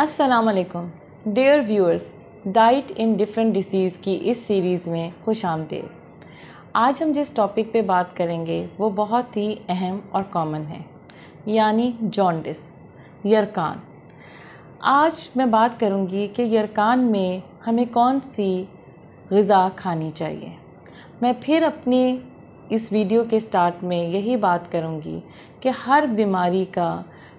असलकम dear viewers diet in different disease की इस सीरीज़ में खुश आमदेद आज हम जिस टॉपिक पे बात करेंगे वो बहुत ही अहम और कॉमन है यानी जॉन्डिस यरकान आज मैं बात करूँगी कि यरकान में हमें कौन सी गज़ा खानी चाहिए मैं फिर अपने इस वीडियो के स्टार्ट में यही बात करूँगी कि हर बीमारी का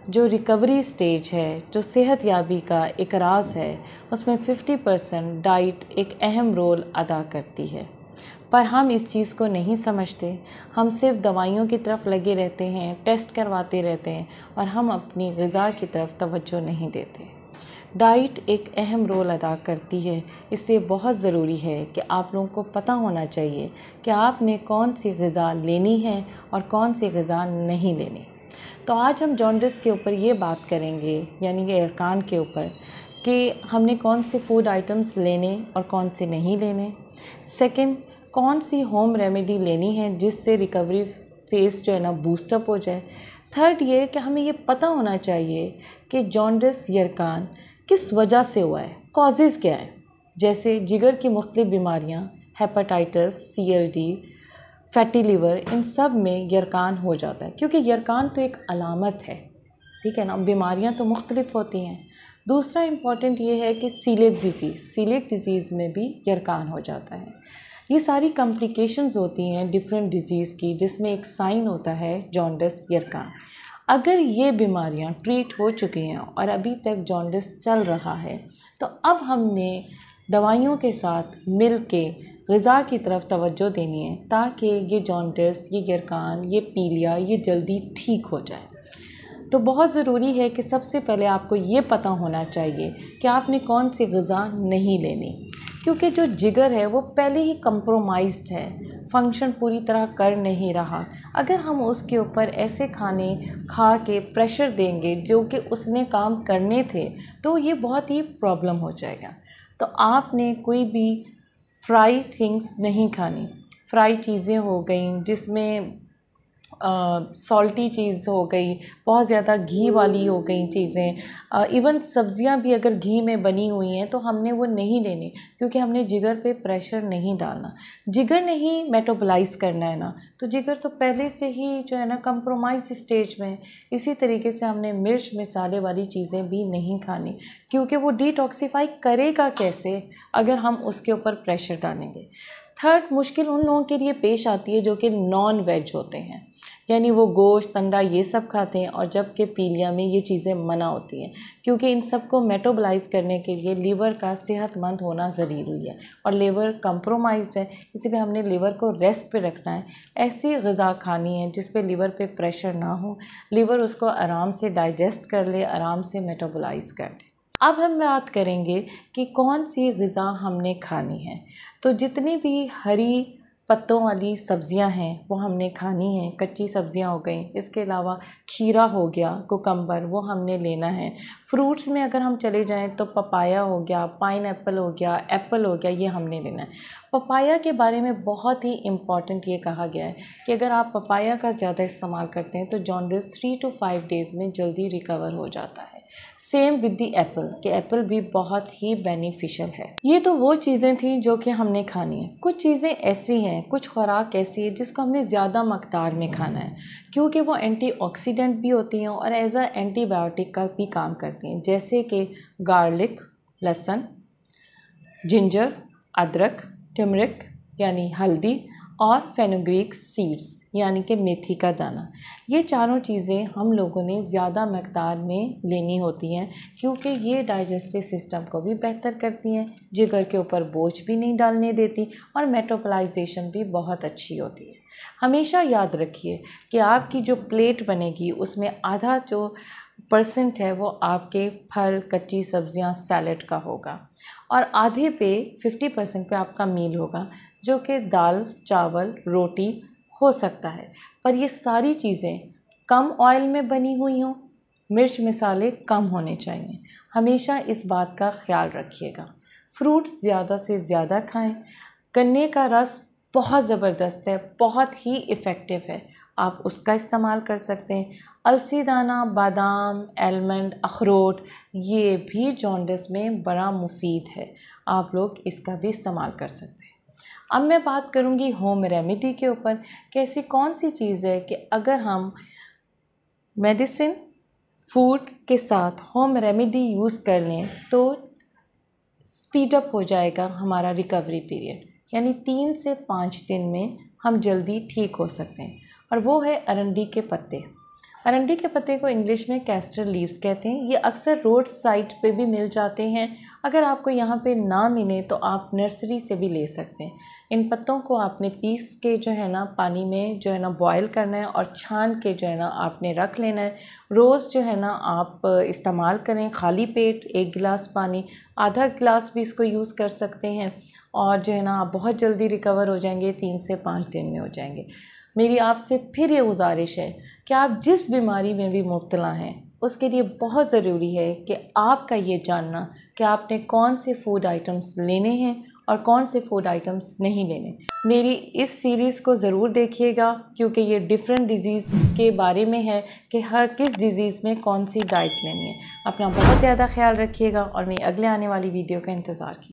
जो रिकवरी स्टेज है जो सेहत याबी का एक राज है उसमें 50 परसेंट डाइट एक अहम रोल अदा करती है पर हम इस चीज़ को नहीं समझते हम सिर्फ दवाइयों की तरफ लगे रहते हैं टेस्ट करवाते रहते हैं और हम अपनी गज़ा की तरफ तवज्जो नहीं देते डाइट एक अहम रोल अदा करती है इसलिए बहुत ज़रूरी है कि आप लोगों को पता होना चाहिए कि आपने कौन सी गज़ा लेनी है और कौन सी गज़ा नहीं लेनी तो आज हम जॉन्डिस के ऊपर ये बात करेंगे यानी कि अरकान के ऊपर कि हमने कौन से फूड आइटम्स लेने और कौन से नहीं लेने सेकंड कौन सी होम रेमेडी लेनी है जिससे रिकवरी फेस जो है ना बूस्टअप हो जाए थर्ड ये कि हमें ये पता होना चाहिए कि जॉन्डिस यरकान किस वजह से हुआ है कॉजेज़ क्या है जैसे जिगर की मुख्तलिफ़ बीमारियाँ hepatitis C L D fatty liver इन सब में यरकान हो जाता है क्योंकि यरकान तो एक अलामत है ठीक है ना बीमारियां तो मुख्तलिफ होती हैं दूसरा इम्पॉर्टेंट ये है कि सीलेट डिज़ीज़ सीलेट डिज़ीज़ में भी यरकान हो जाता है ये सारी कॉम्प्लिकेशंस होती हैं डिफरेंट डिज़ीज़ की जिसमें एक साइन होता है जॉन्डस यरकान अगर ये बीमारियाँ ट्रीट हो चुकी हैं और अभी तक जॉन्डस चल रहा है तो अब हमने दवाइयों के साथ मिल के गज़ा की तरफ तोज्जो देनी है ताकि ये जॉन्टस ये गिरकान ये पीलिया ये जल्दी ठीक हो जाए तो बहुत ज़रूरी है कि सबसे पहले आपको ये पता होना चाहिए कि आपने कौन सी गज़ा नहीं लेनी क्योंकि जो जिगर है वो पहले ही कंप्रोमाइज्ड है फंक्शन पूरी तरह कर नहीं रहा अगर हम उसके ऊपर ऐसे खाने खा के प्रेशर देंगे जो कि उसने काम करने थे तो ये बहुत ही प्रॉब्लम हो जाएगा तो आपने कोई भी फ्राई थिंग्स नहीं खानी फ्राई चीज़ें हो गई जिसमें सॉल्टी चीज़ हो गई बहुत ज़्यादा घी वाली हो गई चीज़ें इवन सब्ज़ियाँ भी अगर घी में बनी हुई हैं तो हमने वो नहीं लेने क्योंकि हमने जिगर पे प्रेशर नहीं डालना जिगर नहीं मेटाबोलाइज करना है ना तो जिगर तो पहले से ही जो है ना कंप्रोमाइज स्टेज में है इसी तरीके से हमने मिर्च मसाले वाली चीज़ें भी नहीं खानी क्योंकि वो डिटॉक्सीफाई करेगा कैसे अगर हम उसके ऊपर प्रेशर डालेंगे थर्ड मुश्किल उन लोगों के लिए पेश आती है जो कि नॉन वेज होते हैं यानी वो गोश्त अंडा ये सब खाते हैं और जबकि पीलिया में ये चीज़ें मना होती हैं क्योंकि इन सब को मेटोबलाइज करने के लिए लीवर का सेहतमंद होना ज़रूरी है और लीवर कंप्रोमाइज्ड है इसलिए हमने लीवर को रेस्ट पे रखना है ऐसी गज़ा खानी है जिस पे लीवर पे प्रेशर ना हो लीवर उसको आराम से डाइजेस्ट कर ले आराम से मेटोबलाइज कर ले अब हम बात करेंगे कि कौन सी गज़ा हमने खानी है तो जितनी भी हरी पत्तों वाली सब्जियाँ हैं वो हमने खानी हैं कच्ची सब्ज़ियाँ हो गई इसके अलावा खीरा हो गया कोकम्बर वो हमने लेना है फ्रूट्स में अगर हम चले जाएं तो पपाया हो गया पाइन एप्पल हो गया एप्पल हो गया ये हमने लेना है पपाया के बारे में बहुत ही इम्पॉर्टेंट ये कहा गया है कि अगर आप पपाया का ज़्यादा इस्तेमाल करते हैं तो jaundice three two five days में जल्दी रिकवर हो जाता है सेम विद दी एप्पल कि एप्पल भी बहुत ही बेनिफिशियल है ये तो वो चीज़ें थी जो कि हमने खानी है कुछ चीज़ें ऐसी हैं कुछ खुराक ऐसी है जिसको हमने ज़्यादा मकदार में खाना है क्योंकि वो एंटी भी होती हैं और एज अ एंटीबायोटिक का भी काम करती हैं जैसे कि गार्लिक लहसुन जिंजर अदरक टमरिक यानी हल्दी और फेनोग्रीक सीड्स यानी कि मेथी का दाना ये चारों चीज़ें हम लोगों ने ज़्यादा मकदार में लेनी होती हैं क्योंकि ये डाइजेस्टिव सिस्टम को भी बेहतर करती हैं जिगर के ऊपर बोझ भी नहीं डालने देती और मेटोपलाइजेशन भी बहुत अच्छी होती है हमेशा याद रखिए कि आपकी जो प्लेट बनेगी उसमें आधा जो परसेंट है वो आपके फल कच्ची सब्जियां सैलड का होगा और आधे पे फिफ्टी परसेंट पर आपका मील होगा जो कि दाल चावल रोटी हो सकता है पर ये सारी चीज़ें कम ऑयल में बनी हुई हों मिर्च मसाले कम होने चाहिए हमेशा इस बात का ख्याल रखिएगा फ्रूट्स ज़्यादा से ज़्यादा खाएं गन्ने का रस बहुत ज़बरदस्त है बहुत ही इफ़ेक्टिव है आप उसका इस्तेमाल कर सकते हैं अलसी दाना बादाम एलमंड अखरोट ये भी जॉन्डस में बड़ा मुफीद है आप लोग इसका भी इस्तेमाल कर सकते हैं अब मैं बात करूँगी होम रेमेडी के ऊपर कि ऐसी कौन सी चीज़ है कि अगर हम मेडिसिन फूड के साथ होम रेमेडी यूज़ कर लें तो स्पीडअप हो जाएगा हमारा रिकवरी पीरियड यानी तीन से पाँच दिन में हम जल्दी ठीक हो सकते हैं और वो है अरंडी के पत्ते अरंडी के पत्ते को इंग्लिश में कैस्टर लीव्स कहते हैं ये अक्सर रोड साइड पे भी मिल जाते हैं अगर आपको यहाँ पे ना मिले तो आप नर्सरी से भी ले सकते हैं इन पत्तों को आपने पीस के जो है ना पानी में जो है ना बॉयल करना है और छान के जो है ना आपने रख लेना है रोज़ जो है ना आप इस्तेमाल करें खाली पेट एक गिलास पानी आधा गिलास भी इसको यूज़ कर सकते हैं और जो है ना आप बहुत जल्दी रिकवर हो जाएंगे तीन से पाँच दिन में हो जाएंगे मेरी आपसे फिर ये गुजारिश है कि आप जिस बीमारी में भी मुबतला हैं उसके लिए बहुत ज़रूरी है कि आपका ये जानना कि आपने कौन से फूड आइटम्स लेने हैं और कौन से फूड आइटम्स नहीं लेने मेरी इस सीरीज़ को ज़रूर देखिएगा क्योंकि ये डिफरेंट डिजीज़ के बारे में है कि हर किस डिज़ीज़ में कौन सी डाइट लेनी है अपना बहुत ज़्यादा ख्याल रखिएगा और मैं अगले आने वाली वीडियो का इंतज़ार की